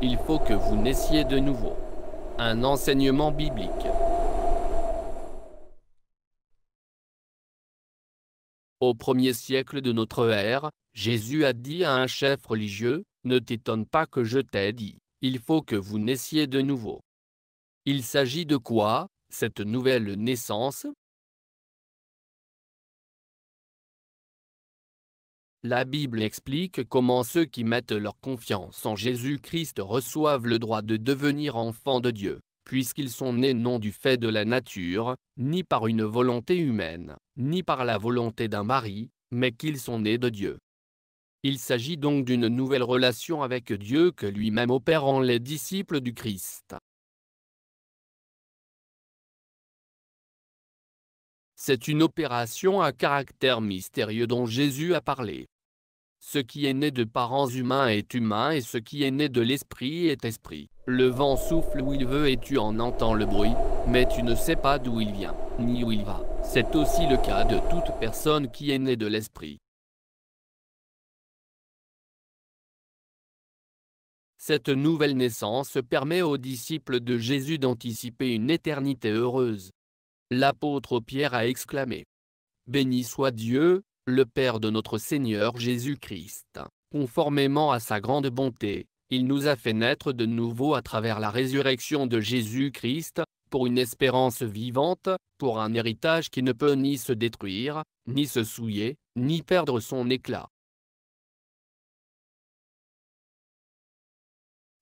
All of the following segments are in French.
Il faut que vous naissiez de nouveau. Un enseignement biblique. Au premier siècle de notre ère, Jésus a dit à un chef religieux, Ne t'étonne pas que je t'ai dit, il faut que vous naissiez de nouveau. Il s'agit de quoi, cette nouvelle naissance La Bible explique comment ceux qui mettent leur confiance en Jésus-Christ reçoivent le droit de devenir enfants de Dieu, puisqu'ils sont nés non du fait de la nature, ni par une volonté humaine, ni par la volonté d'un mari, mais qu'ils sont nés de Dieu. Il s'agit donc d'une nouvelle relation avec Dieu que lui-même opère en les disciples du Christ. C'est une opération à caractère mystérieux dont Jésus a parlé. Ce qui est né de parents humains est humain et ce qui est né de l'esprit est esprit. Le vent souffle où il veut et tu en entends le bruit, mais tu ne sais pas d'où il vient, ni où il va. C'est aussi le cas de toute personne qui est née de l'esprit. Cette nouvelle naissance permet aux disciples de Jésus d'anticiper une éternité heureuse l'apôtre Pierre a exclamé. Béni soit Dieu, le Père de notre Seigneur Jésus-Christ. Conformément à sa grande bonté, il nous a fait naître de nouveau à travers la résurrection de Jésus-Christ, pour une espérance vivante, pour un héritage qui ne peut ni se détruire, ni se souiller, ni perdre son éclat.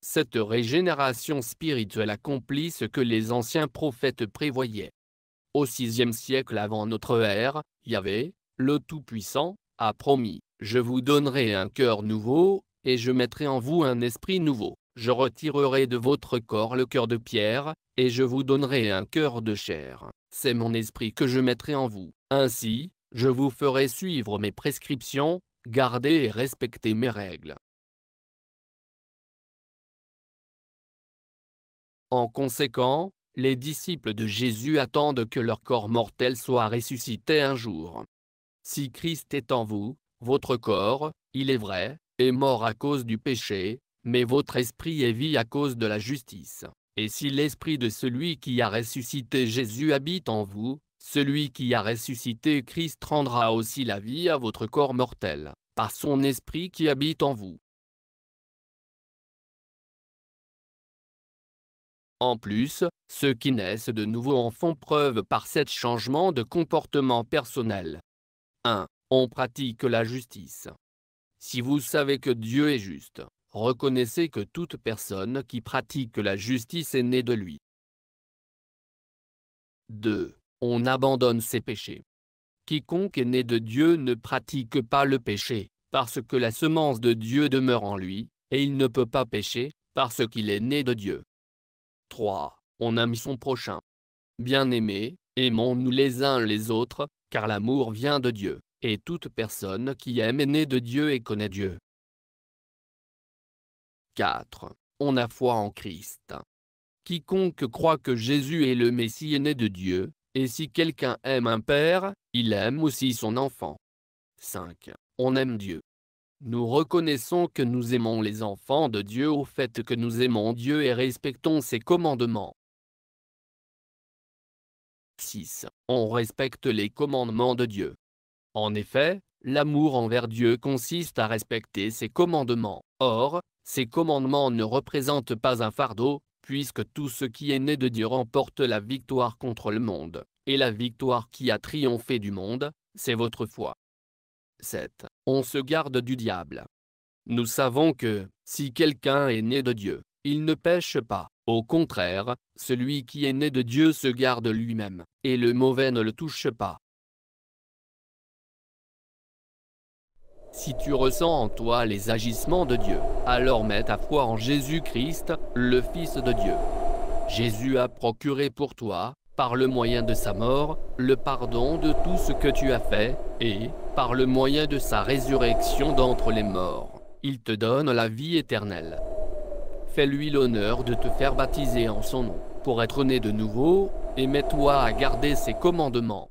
Cette régénération spirituelle accomplit ce que les anciens prophètes prévoyaient. Au sixième siècle avant notre ère, Yahvé, le Tout-Puissant, a promis, je vous donnerai un cœur nouveau, et je mettrai en vous un esprit nouveau. Je retirerai de votre corps le cœur de pierre, et je vous donnerai un cœur de chair. C'est mon esprit que je mettrai en vous. Ainsi, je vous ferai suivre mes prescriptions, garder et respecter mes règles. En conséquent, les disciples de Jésus attendent que leur corps mortel soit ressuscité un jour. Si Christ est en vous, votre corps, il est vrai, est mort à cause du péché, mais votre esprit est vie à cause de la justice. Et si l'esprit de celui qui a ressuscité Jésus habite en vous, celui qui a ressuscité Christ rendra aussi la vie à votre corps mortel, par son esprit qui habite en vous. En plus, ceux qui naissent de nouveau en font preuve par cet changement de comportement personnel. 1. On pratique la justice. Si vous savez que Dieu est juste, reconnaissez que toute personne qui pratique la justice est née de lui. 2. On abandonne ses péchés. Quiconque est né de Dieu ne pratique pas le péché, parce que la semence de Dieu demeure en lui, et il ne peut pas pécher, parce qu'il est né de Dieu. 3. On aime son prochain. Bien-aimés, aimons-nous les uns les autres, car l'amour vient de Dieu, et toute personne qui aime est née de Dieu et connaît Dieu. 4. On a foi en Christ. Quiconque croit que Jésus est le Messie est né de Dieu, et si quelqu'un aime un père, il aime aussi son enfant. 5. On aime Dieu, nous reconnaissons que nous aimons les enfants de Dieu au fait que nous aimons Dieu et respectons ses commandements. 6. On respecte les commandements de Dieu. En effet, l'amour envers Dieu consiste à respecter ses commandements. Or, ces commandements ne représentent pas un fardeau, puisque tout ce qui est né de Dieu remporte la victoire contre le monde, et la victoire qui a triomphé du monde, c'est votre foi. 7. On se garde du diable. Nous savons que, si quelqu'un est né de Dieu, il ne pêche pas. Au contraire, celui qui est né de Dieu se garde lui-même, et le mauvais ne le touche pas. Si tu ressens en toi les agissements de Dieu, alors mets ta foi en Jésus-Christ, le Fils de Dieu. Jésus a procuré pour toi, par le moyen de sa mort, le pardon de tout ce que tu as fait, et, par le moyen de sa résurrection d'entre les morts, il te donne la vie éternelle. Fais-lui l'honneur de te faire baptiser en son nom, pour être né de nouveau, et mets-toi à garder ses commandements.